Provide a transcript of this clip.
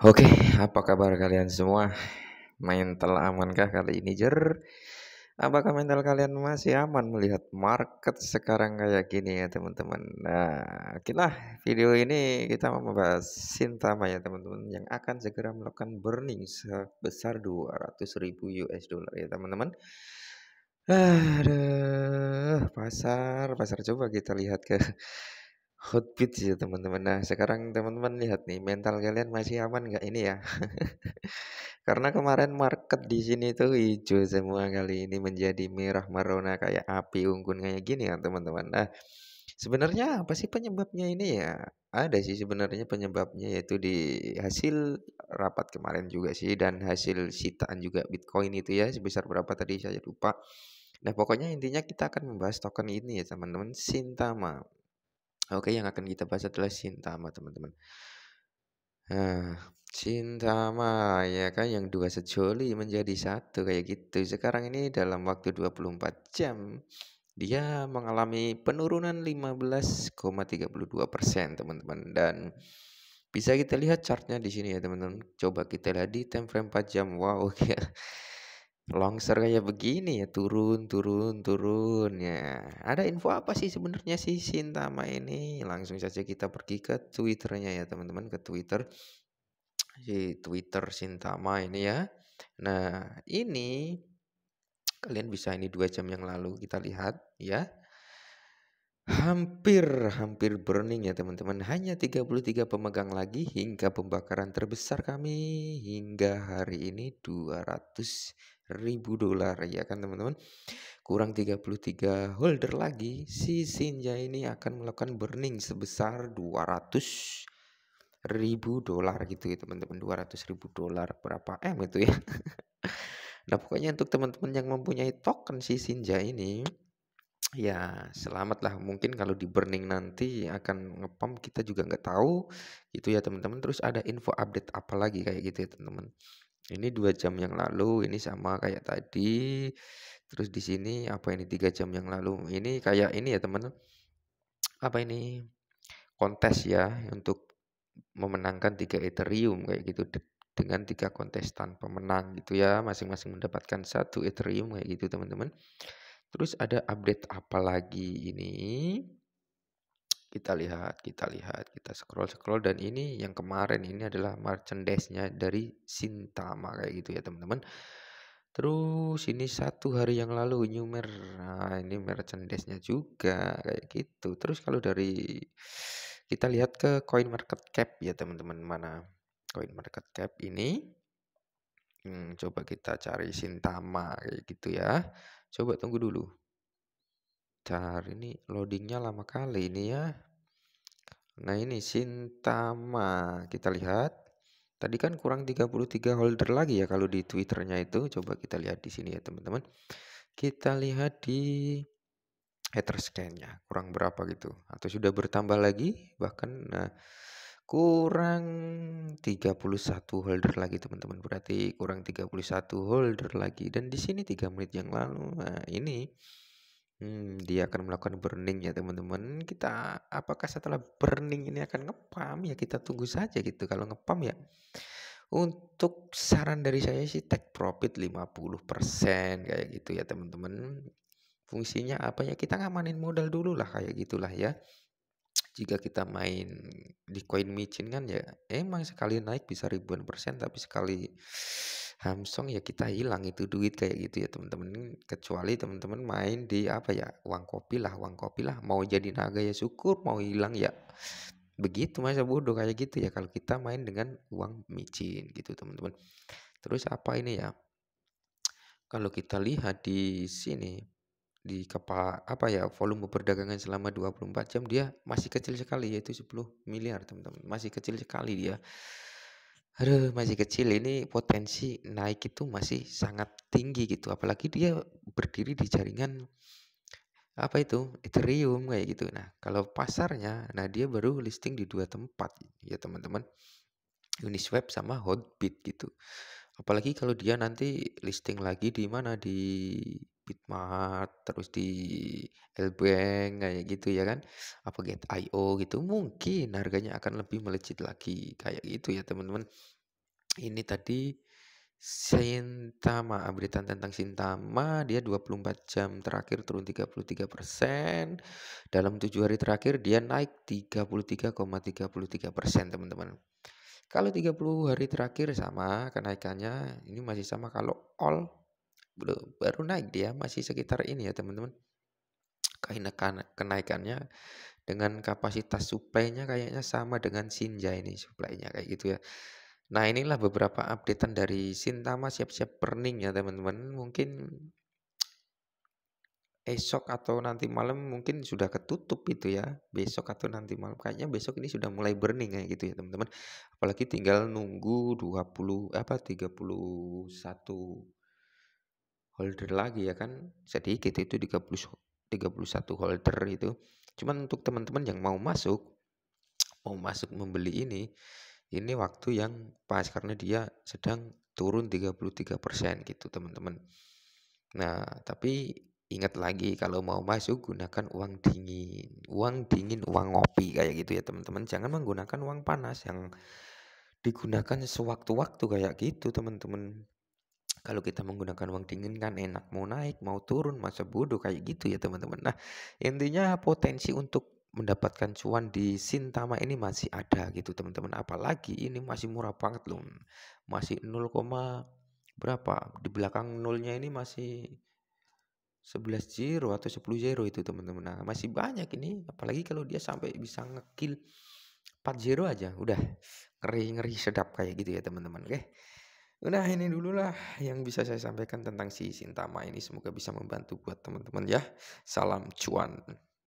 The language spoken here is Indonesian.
Oke, apa kabar kalian semua? Mental amankah kali ini, Jer? Apakah mental kalian masih aman melihat market sekarang kayak gini ya, teman-teman? Nah, kita video ini kita mau membahas Sintama ya, teman-teman, yang akan segera melakukan burning sebesar 200 ribu US dollar ya, teman-teman. Aduh, pasar, pasar coba kita lihat ke Hot beat ya teman-teman. Nah sekarang teman-teman lihat nih mental kalian masih aman nggak ini ya? Karena kemarin market di sini tuh hijau semua kali ini menjadi merah merona kayak api unggun kayak gini ya teman-teman. Nah sebenarnya apa sih penyebabnya ini ya? Ada sih sebenarnya penyebabnya yaitu di hasil rapat kemarin juga sih dan hasil sitaan juga Bitcoin itu ya sebesar berapa tadi saya lupa. Nah pokoknya intinya kita akan membahas token ini ya teman-teman Sintama. Oke, yang akan kita bahas adalah Sintama, teman-teman. Nah, Sintama ya kan yang dua sejoli menjadi satu kayak gitu. Sekarang ini dalam waktu 24 jam dia mengalami penurunan 15,32 persen teman-teman dan bisa kita lihat chartnya di sini ya teman-teman. Coba kita lihat di time frame 4 jam. Wow ya longsor kayak begini ya turun turun turun ya ada info apa sih sebenarnya sih Sintama ini langsung saja kita pergi ke twitternya ya teman-teman ke twitter si twitter Sintama ini ya nah ini kalian bisa ini dua jam yang lalu kita lihat ya hampir hampir burning ya teman-teman hanya 33 pemegang lagi hingga pembakaran terbesar kami hingga hari ini 200 ribu dolar ya kan teman-teman kurang 33 holder lagi si Sinja ini akan melakukan burning sebesar 200 ribu dolar gitu ya teman-teman 200 ribu dolar berapa M itu ya nah pokoknya untuk teman-teman yang mempunyai token si Sinja ini ya selamatlah mungkin kalau di burning nanti akan ngepam kita juga nggak tahu gitu ya teman-teman terus ada info update apa lagi kayak gitu ya teman-teman ini dua jam yang lalu ini sama kayak tadi terus di sini apa ini tiga jam yang lalu ini kayak ini ya teman apa ini kontes ya untuk memenangkan tiga Ethereum kayak gitu dengan tiga kontestan pemenang gitu ya masing-masing mendapatkan satu Ethereum kayak gitu teman-teman terus ada update apa lagi ini kita lihat, kita lihat, kita scroll-scroll dan ini yang kemarin ini adalah merchandise-nya dari Sintama kayak gitu ya teman-teman. Terus ini satu hari yang lalu Newmer, nah ini merchandise-nya juga kayak gitu. Terus kalau dari kita lihat ke coin market cap ya teman-teman mana coin market cap ini hmm, coba kita cari Sintama kayak gitu ya coba tunggu dulu Bentar, ini loadingnya lama kali ini ya. Nah ini Sintama, kita lihat. Tadi kan kurang 33 holder lagi ya kalau di Twitternya itu. Coba kita lihat di sini ya teman-teman. Kita lihat di Etherscan-nya, kurang berapa gitu. Atau sudah bertambah lagi, bahkan nah, kurang 31 holder lagi teman-teman berarti kurang 31 holder lagi dan di sini 3 menit yang lalu nah ini hmm dia akan melakukan burning ya teman-teman. Kita apakah setelah burning ini akan ngepam? Ya kita tunggu saja gitu. Kalau ngepam ya untuk saran dari saya sih take profit 50% kayak gitu ya teman-teman. Fungsinya apa ya? Kita ngamanin modal dulu lah kayak gitulah ya. Jika kita main di coin micin kan ya emang sekali naik bisa ribuan persen tapi sekali hamsong ya kita hilang itu duit kayak gitu ya teman-teman kecuali teman-teman main di apa ya uang kopi lah uang kopi lah mau jadi naga ya syukur mau hilang ya begitu masa bodoh kayak gitu ya kalau kita main dengan uang micin gitu teman-teman terus apa ini ya kalau kita lihat di sini di kepala apa ya volume perdagangan selama 24 jam dia masih kecil sekali yaitu 10 miliar teman-teman masih kecil sekali dia aduh masih kecil ini potensi naik itu masih sangat tinggi gitu apalagi dia berdiri di jaringan apa itu Ethereum kayak gitu nah kalau pasarnya nah dia baru listing di dua tempat ya teman-teman Uniswap sama Hotbit gitu apalagi kalau dia nanti listing lagi di mana di Bitmart, terus di Elbank kayak gitu ya kan. Apa IO gitu. Mungkin harganya akan lebih melejit lagi kayak gitu ya teman-teman. Ini tadi Sintama, berita tentang Sintama dia 24 jam terakhir turun 33 persen. Dalam tujuh hari terakhir dia naik 33,33 persen teman-teman. Kalau 30 hari terakhir sama kenaikannya ini masih sama kalau all belum baru naik dia masih sekitar ini ya teman-teman kenaikannya dengan kapasitas suplainya kayaknya sama dengan Sinja ini suplainya kayak gitu ya nah inilah beberapa updatean dari Sintama siap-siap burning ya teman-teman mungkin esok atau nanti malam mungkin sudah ketutup itu ya besok atau nanti malam kayaknya besok ini sudah mulai burning kayak gitu ya teman-teman apalagi tinggal nunggu 20 apa 31 holder lagi ya kan sedikit itu 30 31 holder itu cuman untuk teman-teman yang mau masuk mau masuk membeli ini ini waktu yang pas karena dia sedang turun 33% persen gitu teman-teman nah tapi ingat lagi kalau mau masuk gunakan uang dingin uang dingin uang ngopi kayak gitu ya teman-teman jangan menggunakan uang panas yang digunakan sewaktu-waktu kayak gitu teman-teman kalau kita menggunakan uang dingin kan enak mau naik mau turun masa bodoh kayak gitu ya teman-teman. Nah intinya potensi untuk mendapatkan cuan di Sintama ini masih ada gitu teman-teman. Apalagi ini masih murah banget loh. Masih 0, berapa? Di belakang nolnya ini masih 11 zero atau 10 zero itu teman-teman. Nah, masih banyak ini apalagi kalau dia sampai bisa ngekill 4 zero aja udah ngeri-ngeri sedap kayak gitu ya teman-teman. Oke. Okay? Nah ini dululah yang bisa saya sampaikan tentang si Sintama ini. Semoga bisa membantu buat teman-teman ya. Salam cuan.